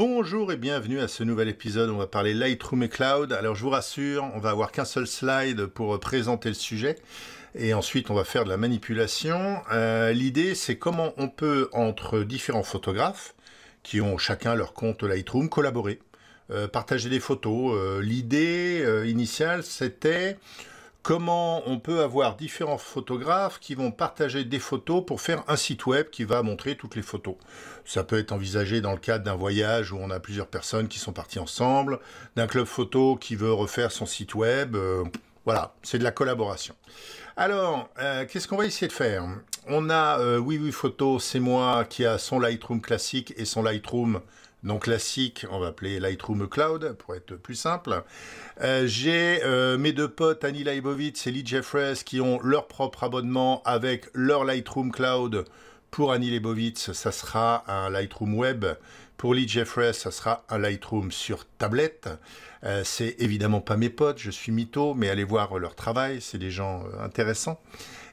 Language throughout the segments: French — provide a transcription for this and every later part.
Bonjour et bienvenue à ce nouvel épisode. On va parler Lightroom et Cloud. Alors je vous rassure, on va avoir qu'un seul slide pour euh, présenter le sujet. Et ensuite, on va faire de la manipulation. Euh, l'idée, c'est comment on peut, entre différents photographes, qui ont chacun leur compte Lightroom, collaborer, euh, partager des photos. L'idée initiale, c'était comment on peut avoir différents photographes qui vont partager des photos pour faire un site web qui va montrer toutes les photos. Ça peut être envisagé dans le cadre d'un voyage où on a plusieurs personnes qui sont parties ensemble, d'un club photo qui veut refaire son site web. Euh, voilà, c'est de la collaboration. Alors, euh, qu'est-ce qu'on va essayer de faire On a euh, Oui Oui Photo, c'est moi qui a son Lightroom classique et son Lightroom non classique, on va appeler Lightroom Cloud pour être plus simple. Euh, j'ai euh, mes deux potes Annie Leibovitz et Lee Jeffress, qui ont leur propre abonnement avec leur Lightroom Cloud. Pour Annie Leibovitz, ça sera un Lightroom Web. Pour Lee Jeffress, ça sera un Lightroom sur tablette. Euh, c'est évidemment pas mes potes, je suis mytho, mais allez voir leur travail, c'est des gens intéressants.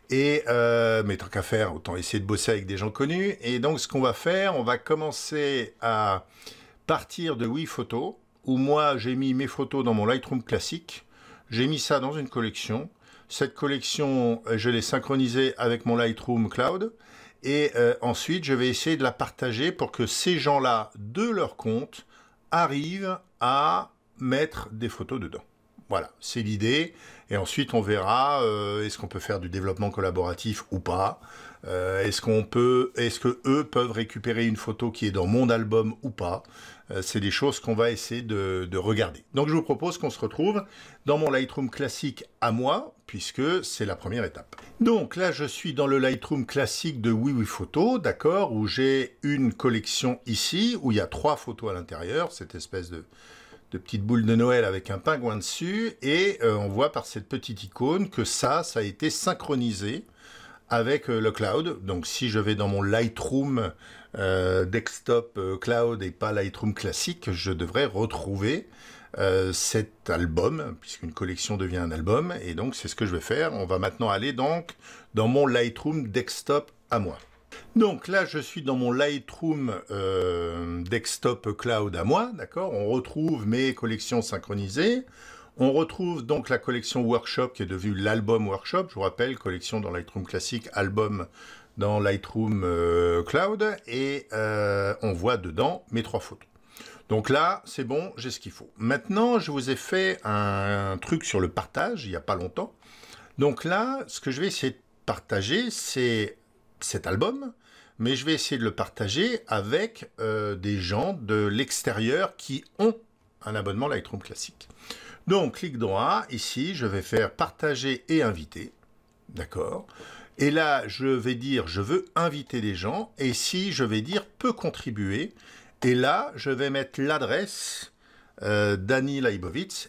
Et euh, mais tant qu'à faire, autant essayer de bosser avec des gens connus. Et donc ce qu'on va faire, on va commencer à partir de oui Photo, où moi j'ai mis mes photos dans mon Lightroom classique. J'ai mis ça dans une collection. Cette collection, euh, je l'ai synchronisée avec mon Lightroom Cloud. Et euh, ensuite, je vais essayer de la partager pour que ces gens-là, de leur compte, arrivent à mettre des photos dedans. Voilà, c'est l'idée. Et ensuite, on verra euh, est-ce qu'on peut faire du développement collaboratif ou pas. Euh, est-ce qu'on peut, est-ce que eux peuvent récupérer une photo qui est dans mon album ou pas euh, C'est des choses qu'on va essayer de, regarder. Donc, je vous propose qu'on se retrouve dans mon Lightroom classique à moi, puisque c'est la première étape. Donc là, je suis dans le Lightroom classique de Oui Photo, d'accord, où j'ai une collection ici où il y a trois photos à l'intérieur, cette espèce de de petites boules de Noël avec un pingouin dessus, et euh, on voit par cette petite icône que ça, ça a été synchronisé avec euh, le cloud. Donc si je vais dans mon Lightroom euh, desktop cloud et pas Lightroom classique, je devrais retrouver cet album, puisqu'une collection devient un album, et donc c'est ce que je vais faire. On va maintenant aller donc dans mon Lightroom desktop à moi. Donc là, je suis dans mon Lightroom euh, desktop cloud à moi, d'accord On retrouve mes collections synchronisées. On retrouve donc la collection Workshop qui est devenue l'album Workshop. Je vous rappelle, collection dans Lightroom classique, album dans Lightroom euh, Cloud. Et euh, on voit dedans mes trois photos. Donc là, c'est bon, j'ai ce qu'il faut. Maintenant, je vous ai fait un truc sur le partage, il n'y a pas longtemps. Donc là, ce que je vais essayer de partager, c'est cet album, mais je vais essayer de le partager avec euh, des gens de l'extérieur qui ont un abonnement Lightroom classique. Donc, clic droit, ici, je vais faire partager et inviter. D'accord Et là, je vais dire, je veux inviter des gens. Et ici, je vais dire, peut contribuer. Et là, je vais mettre l'adresse euh, Danny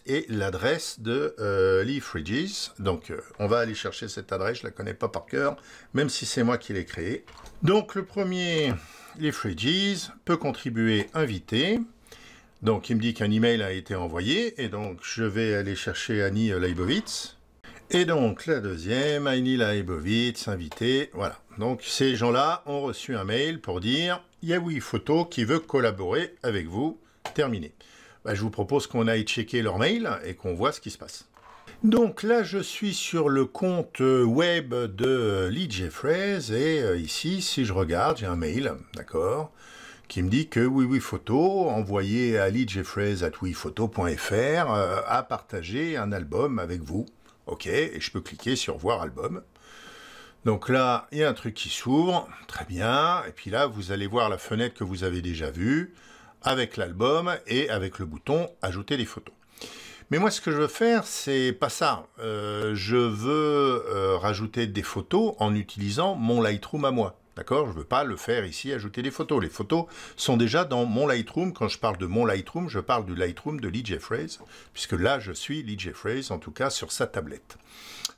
et l'adresse de euh, Lee Fridges. Donc euh, on va aller chercher cette adresse, je la connais pas par cœur, même si c'est moi qui l'ai créée. Donc le premier, Lee Fridges, peut contribuer invité. Donc il me dit qu'un email a été envoyé, et donc je vais aller chercher Annie Leibovitz. Et donc la deuxième, Annie Leibovitz, invité, voilà. Donc ces gens-là ont reçu un mail pour dire Yawi Photo qui veut collaborer avec vous. Terminé. Bah, je vous propose qu'on aille checker leur mail et qu'on voit ce qui se passe. Donc là, je suis sur le compte euh, web de euh, Lee Jeffries et euh, ici, si je regarde, j'ai un mail, d'accord, qui me dit que oui, oui, photo, envoyé à Lee à at a partagé un album avec vous. OK, et je peux cliquer sur voir album. Donc là, il y a un truc qui s'ouvre, très bien, et puis là, vous allez voir la fenêtre que vous avez déjà vue, avec l'album et avec le bouton ajouter des photos. Mais moi, ce que je veux faire, c'est pas ça. Euh, je veux euh, rajouter des photos en utilisant mon Lightroom à moi. D'accord Je ne veux pas le faire ici, ajouter des photos. Les photos sont déjà dans mon Lightroom. Quand je parle de mon Lightroom, je parle du Lightroom de Lee Phrase, puisque là, je suis Lee Phrase, en tout cas sur sa tablette.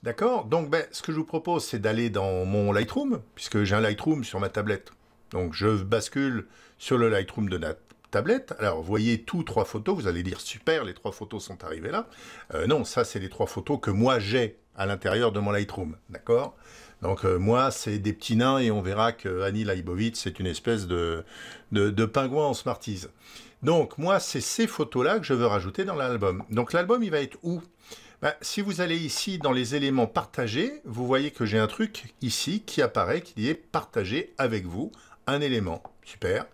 D'accord Donc, ben, ce que je vous propose, c'est d'aller dans mon Lightroom, puisque j'ai un Lightroom sur ma tablette. Donc, je bascule sur le Lightroom de, tablette. Alors, vous voyez tous trois photos, vous allez dire super, les trois photos sont arrivées là. Euh, non, ça, c'est les trois photos que moi j'ai à l'intérieur de mon Lightroom, d'accord donc euh, moi, c'est des petits nains et on verra que Annie Leibovitz, c'est une espèce de, de, pingouin en smartise. Donc moi, c'est ces photos-là que je veux rajouter dans l'album. Donc l'album, il va être où ben, Si vous allez ici dans les éléments partagés, vous voyez que j'ai un truc ici qui apparaît, qui est partagé avec vous, un élément. Super.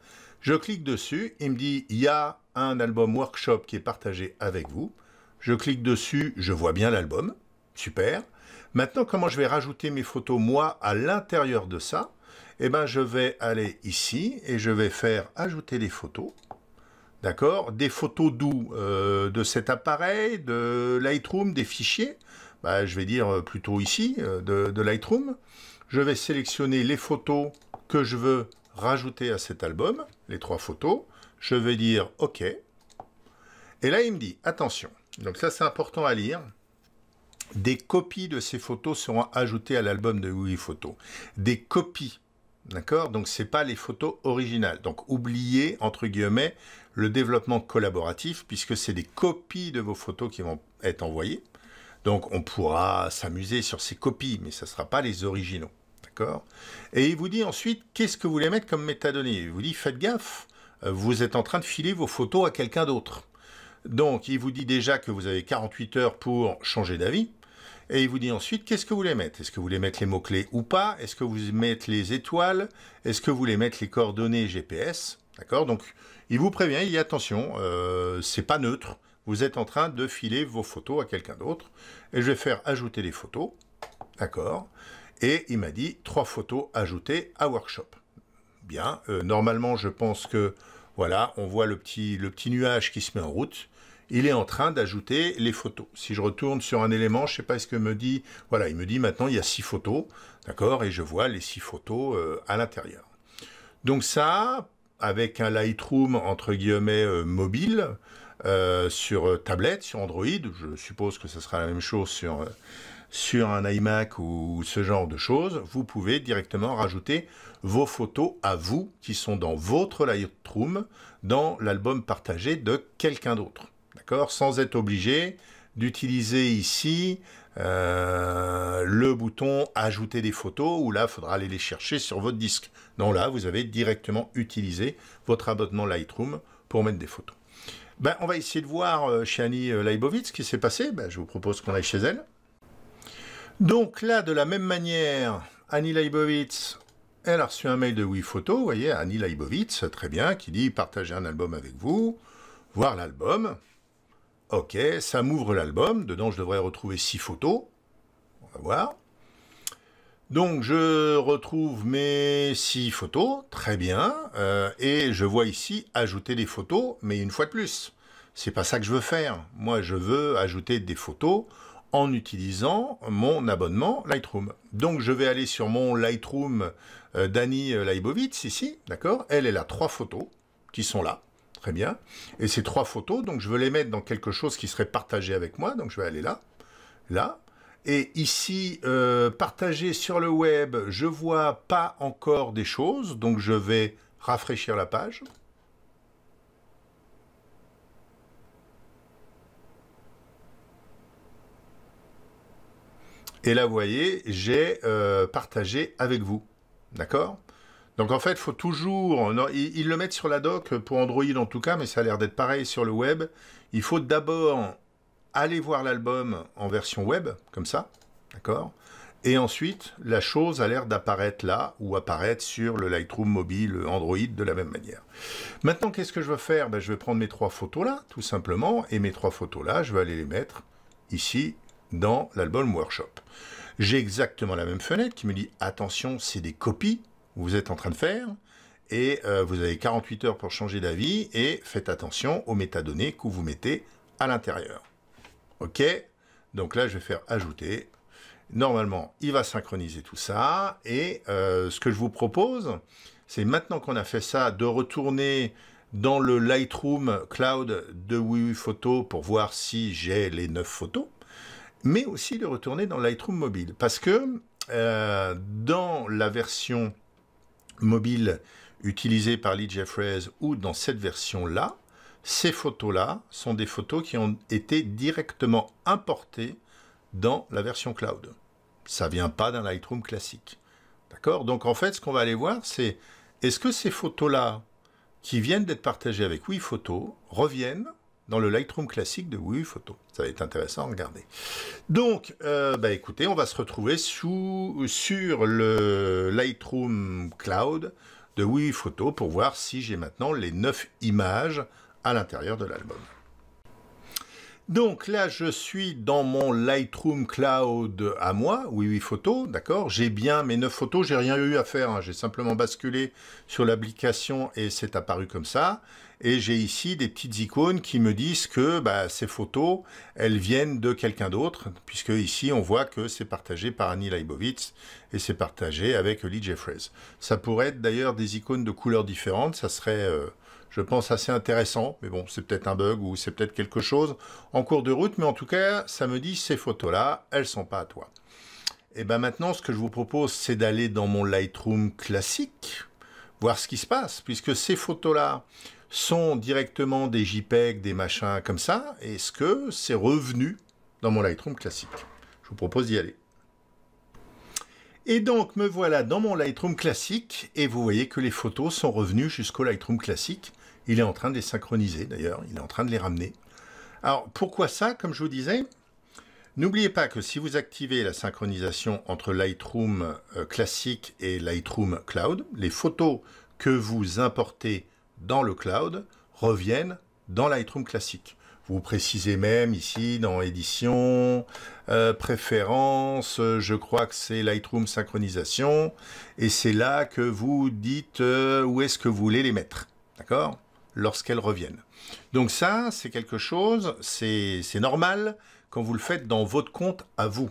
Je clique dessus, il me dit il y a un album workshop qui est partagé avec vous. Je clique dessus, je vois bien l'album. Super. Maintenant, comment je vais rajouter mes photos moi à l'intérieur de ça Eh ben, je vais aller ici et je vais faire ajouter les photos. D'accord Des photos d'où euh, De cet appareil, de Lightroom, des fichiers bah, Je vais dire euh, plutôt ici, euh, de Lightroom. Je vais sélectionner les photos que je veux rajouter à cet album les trois photos. Je vais dire OK. Et là, il me dit, attention, donc ça c'est important à lire, des copies de ces photos seront ajoutées à l'album de Wii Photo. Des copies, d'accord Donc ce n'est pas les photos originales. Donc oubliez, entre guillemets, le développement collaboratif, puisque c'est des copies de vos photos qui vont être envoyées. Donc on pourra s'amuser sur ces copies, mais ce ne sera pas les originaux. Et il vous dit ensuite, qu'est-ce que vous voulez mettre comme métadonnées Il vous dit, faites gaffe, euh, vous êtes en train de filer vos photos à quelqu'un d'autre. Donc, il vous dit déjà que vous avez 48 heures pour changer d'avis. Et il vous dit ensuite, qu'est-ce que vous voulez mettre Est-ce que vous voulez mettre les mots-clés ou pas Est-ce que vous voulez les étoiles Est-ce que vous voulez mettre les coordonnées GPS D'accord Donc, il vous prévient, il dit attention, euh, c'est pas neutre. Vous êtes en train de filer vos photos à quelqu'un d'autre. Et je vais faire ajouter les photos. D'accord et il m'a dit trois photos ajoutées à workshop. Bien, euh, normalement je pense que voilà, on voit le petit, le petit nuage qui se met en route. Il est en train d'ajouter les photos. Si je retourne sur un élément, je ne sais pas ce que me dit. Voilà, il me dit maintenant il y a six photos, d'accord, et je vois les six photos euh, à l'intérieur. Donc ça, avec un Lightroom entre guillemets euh, mobile, sur tablette, sur Android. Je suppose que ce sera la même chose sur, sur un iMac ou ce genre de choses, vous pouvez directement rajouter vos photos à vous qui sont dans votre Lightroom, dans l'album partagé de quelqu'un d'autre. D'accord Sans être obligé d'utiliser ici euh, le bouton ajouter des photos où là il faudra aller les chercher sur votre disque. Non, là vous avez directement utilisé votre abonnement Lightroom pour mettre des photos. Ben, on va essayer de voir euh, chez Annie euh, ce qui s'est passé. Ben, je vous propose qu'on aille chez elle. Donc là, de la même manière, Annie Leibovitz, elle a reçu un mail de WePhoto, vous voyez, Annie Leibovitz, très bien, qui dit « partager un album avec vous, voir l'album ». Ok, ça m'ouvre l'album, dedans je devrais retrouver six photos, on va voir. Donc je retrouve mes six photos, très bien, euh, et je vois ici ajouter des photos, mais une fois de plus. C'est pas ça que je veux faire. Moi, je veux ajouter des photos en utilisant mon abonnement Lightroom. Donc je vais aller sur mon Lightroom Dani euh, d'Annie euh, ici, d'accord Elle, est là trois photos qui sont là, très bien. Et ces trois photos, donc je veux les mettre dans quelque chose qui serait partagé avec moi, donc je vais aller là, là. Et ici, euh, partagé sur le web, je vois pas encore des choses, donc je vais rafraîchir la page. Et là, vous voyez, j'ai euh, partagé avec vous. D'accord Donc en fait, il faut toujours... ils, le mettent sur la doc, pour Android en tout cas, mais ça a l'air d'être pareil sur le web. Il faut d'abord aller voir l'album en version web, comme ça. D'accord et ensuite, la chose a l'air d'apparaître là ou apparaître sur le Lightroom mobile Android de la même manière. Maintenant, qu'est-ce que je vais faire ben, Je vais prendre mes trois photos là, tout simplement, et mes trois photos là, je vais aller les mettre ici dans l'album Workshop. J'ai exactement la même fenêtre qui me dit attention, c'est des copies que vous êtes en train de faire et euh, vous avez 48 heures pour changer d'avis et faites attention aux métadonnées que vous mettez à l'intérieur. OK Donc là, je vais faire ajouter. Normalement, il va synchroniser tout ça et euh, ce que je vous propose, c'est maintenant qu'on a fait ça, de retourner dans le Lightroom Cloud de U Photo pour voir si j'ai les 9 photos mais aussi de retourner dans Lightroom mobile. Parce que euh, dans la version mobile utilisée par Lee ou dans cette version-là, ces photos-là sont des photos qui ont été directement importées dans la version cloud. Ça vient pas d'un Lightroom classique. D'accord Donc en fait, ce qu'on va aller voir, c'est est-ce que ces photos-là qui viennent d'être partagées avec Photo reviennent dans le Lightroom classique de U Photo. Ça va être intéressant à regarder. Donc, euh, bah écoutez, on va se retrouver sous, sur le Lightroom Cloud de U Photo pour voir si j'ai maintenant les 9 images à l'intérieur de l'album. Donc là, je suis dans mon Lightroom Cloud à moi, oui, oui, photos, d'accord J'ai bien mes neuf photos, j'ai rien eu à faire, hein. j'ai simplement basculé sur l'application et c'est apparu comme ça. Et j'ai ici des petites icônes qui me disent que bah, ces photos, elles viennent de quelqu'un d'autre, puisque ici, on voit que c'est partagé par Annie Leibovitz et c'est partagé avec Lee Jeffries. Ça pourrait être d'ailleurs des icônes de couleurs différentes, ça serait... Euh, je pense, assez intéressant. Mais bon, c'est peut-être un bug ou c'est peut-être quelque chose en cours de route. Mais en tout cas, ça me dit, ces photos-là, elles sont pas à toi. Et eh bien maintenant, ce que je vous propose, c'est d'aller dans mon Lightroom classique, voir ce qui se passe, puisque ces photos-là sont directement des JPEG, des machins comme ça. Est-ce que c'est revenu dans mon Lightroom classique Je vous propose d'y aller. Et donc me voilà dans mon Lightroom classique et vous voyez que les photos sont revenues jusqu'au Lightroom classique. Il est en train de les synchroniser d'ailleurs, il est en train de les ramener. Alors pourquoi ça Comme je vous disais, n'oubliez pas que si vous activez la synchronisation entre Lightroom euh, classique et Lightroom Cloud, les photos que vous importez dans le cloud reviennent dans Lightroom classique. Vous précisez même ici dans édition, euh, Préférences, euh, je crois que c'est Lightroom synchronisation, et c'est là que vous dites où est-ce que vous voulez les mettre. D'accord lorsqu'elles reviennent. Donc ça, c'est quelque chose, c'est normal quand vous le faites dans votre compte à vous.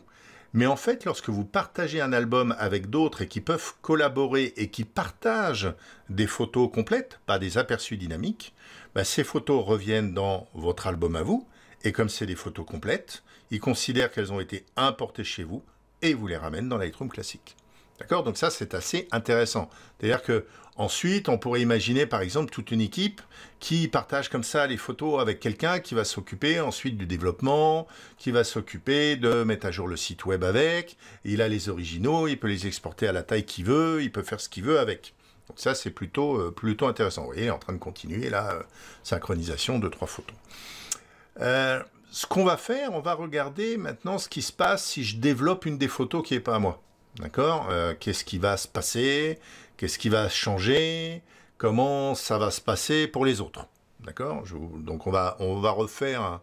Mais en fait, lorsque vous partagez un album avec d'autres et qui peuvent collaborer et qui partagent des photos complètes, pas des aperçus dynamiques, bah, ces photos reviennent dans votre album à vous. Et comme c'est des photos complètes, ils considèrent qu'elles ont été importées chez vous et vous les ramènent dans Lightroom classique. D'accord Donc ça, c'est assez intéressant. C'est-à-dire que ensuite, on pourrait imaginer, par exemple, toute une équipe qui partage comme ça les photos avec quelqu'un qui va s'occuper ensuite du développement, qui va s'occuper de mettre à jour le site web avec. Il a les originaux, il peut les exporter à la taille qu'il veut, il peut faire ce qu'il veut avec. Donc ça, c'est plutôt, euh, plutôt intéressant. Vous voyez, en train de continuer la euh, synchronisation de trois photos. Euh, ce qu'on va faire, on va regarder maintenant ce qui se passe si je développe une des photos qui n'est pas à moi. D'accord euh, Qu'est-ce qui va se passer Qu'est-ce qui va changer Comment ça va se passer pour les autres D'accord Donc on va, on va refaire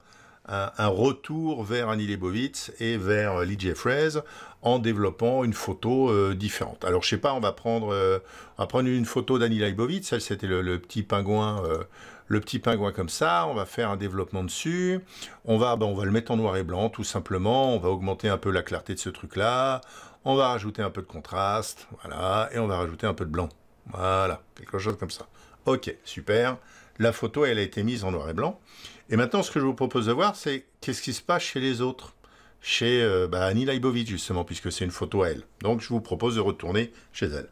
un, retour vers Annie Leibovitz et vers euh, Lee Jeffries en développant une photo euh, différente. Alors je sais pas, on va prendre, on va prendre une photo d'Annie Leibovitz, elle c'était le, le, petit pingouin le petit pingouin comme ça, on va faire un développement dessus, on va, ben, on va le mettre en noir et blanc tout simplement, on va augmenter un peu la clarté de ce truc-là, on va rajouter un peu de contraste, voilà, et on va rajouter un peu de blanc. Voilà, quelque chose comme ça. Ok, super. La photo, elle a été mise en noir et blanc. Et maintenant, ce que je vous propose de voir, c'est qu'est-ce qui se passe chez les autres Chez euh, bah, Annie Leibovitz, justement, puisque c'est une photo à elle. Donc, je vous propose de retourner chez elle.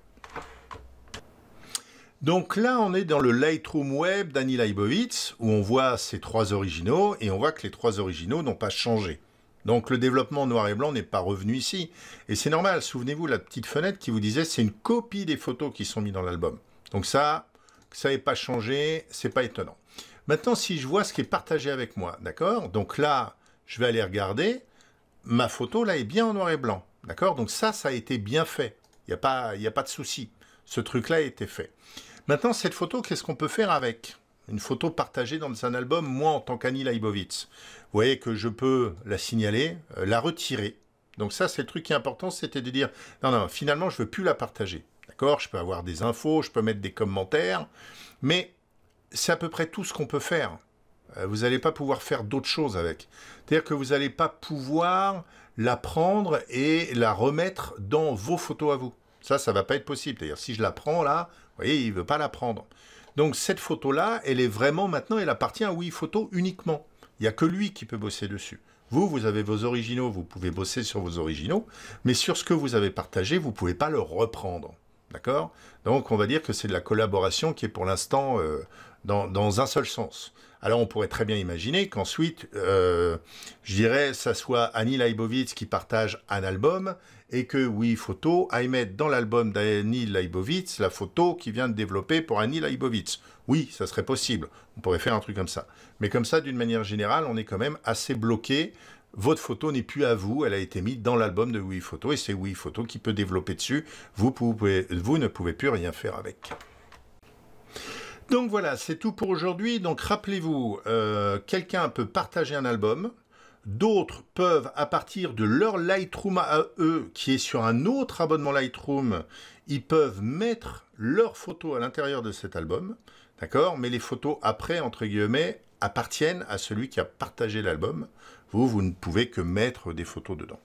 Donc là, on est dans le Lightroom Web d'Annie Leibovitz, où on voit ses trois originaux, et on voit que les trois originaux n'ont pas changé. Donc le développement noir et blanc n'est pas revenu ici. Et c'est normal, souvenez-vous la petite fenêtre qui vous disait c'est une copie des photos qui sont mises dans l'album. Donc ça, ça n'est pas changé, c'est pas étonnant. Maintenant, si je vois ce qui est partagé avec moi, d'accord Donc là, je vais aller regarder, ma photo là est bien en noir et blanc, d'accord Donc ça, ça a été bien fait, il n'y a, pas, a pas de souci. Ce truc-là a été fait. Maintenant, cette photo, qu'est-ce qu'on peut faire avec une photo partagée dans un album, moi en tant qu'Annie Leibovitz. Vous voyez que je peux la signaler, euh, la retirer. Donc ça, c'est le truc qui est important, c'était de dire, non, non, finalement, je veux plus la partager. D'accord Je peux avoir des infos, je peux mettre des commentaires, mais c'est à peu près tout ce qu'on peut faire. Euh, vous n'allez pas pouvoir faire d'autres choses avec. C'est-à-dire que vous n'allez pas pouvoir la prendre et la remettre dans vos photos à vous. Ça, ça ne va pas être possible. C'est-à-dire D'ailleurs, si je la prends là, vous voyez, il ne veut pas la prendre. Donc cette photo-là, elle est vraiment maintenant, elle appartient à Photo uniquement. Il n'y a que lui qui peut bosser dessus. Vous, vous avez vos originaux, vous pouvez bosser sur vos originaux, mais sur ce que vous avez partagé, vous ne pouvez pas le reprendre. D'accord Donc on va dire que c'est de la collaboration qui est pour l'instant euh, dans, un seul sens. Alors on pourrait très bien imaginer qu'ensuite, euh, je dirais, ça soit Annie Leibovitz qui partage un album et que oui, photo, aille mettre dans l'album d'Annie Leibovitz la photo qui vient de développer pour Annie Leibovitz. Oui, ça serait possible. On pourrait faire un truc comme ça. Mais comme ça, d'une manière générale, on est quand même assez bloqué. Votre photo n'est plus à vous, elle a été mise dans l'album de Oui Photo et c'est Oui Photo qui peut développer dessus. Vous, vous ne pouvez plus rien faire avec. Donc voilà, c'est tout pour aujourd'hui. Donc rappelez-vous, euh, quelqu'un peut partager un album. D'autres peuvent, à partir de leur Lightroom A.E. qui est sur un autre abonnement Lightroom, ils peuvent mettre leurs photos à l'intérieur de cet album. D'accord Mais les photos après, entre guillemets, appartiennent à celui qui a partagé l'album. Vous, vous ne pouvez que mettre des photos dedans.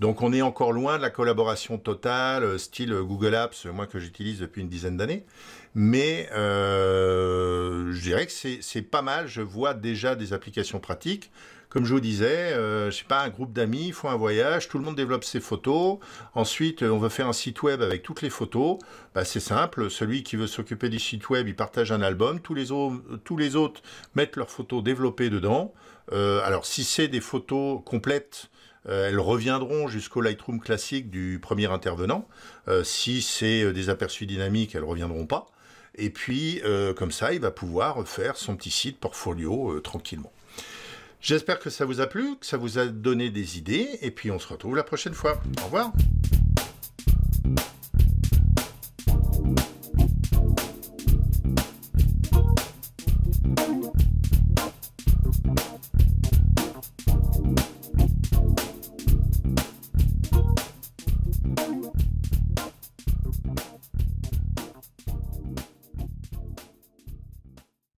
Donc on est encore loin de la collaboration totale, euh, style euh, Google Apps, euh, moi que j'utilise depuis une dizaine d'années. Mais je dirais que c'est pas mal, je vois déjà des applications pratiques. Comme je vous disais, je je sais pas, un groupe d'amis font un voyage, tout le monde développe ses photos. Ensuite, on veut faire un site web avec toutes les photos. Bah, c'est simple, celui qui veut s'occuper du site web, il partage un album. Tous les, autres mettent leurs photos développées dedans. alors, si c'est des photos complètes, euh, elles reviendront jusqu'au Lightroom classique du premier intervenant. Euh, si c'est euh, des aperçus dynamiques, elles reviendront pas. Et puis, comme ça, il va pouvoir faire son petit site portfolio tranquillement. J'espère que ça vous a plu, que ça vous a donné des idées, et puis on se retrouve la prochaine fois. Au revoir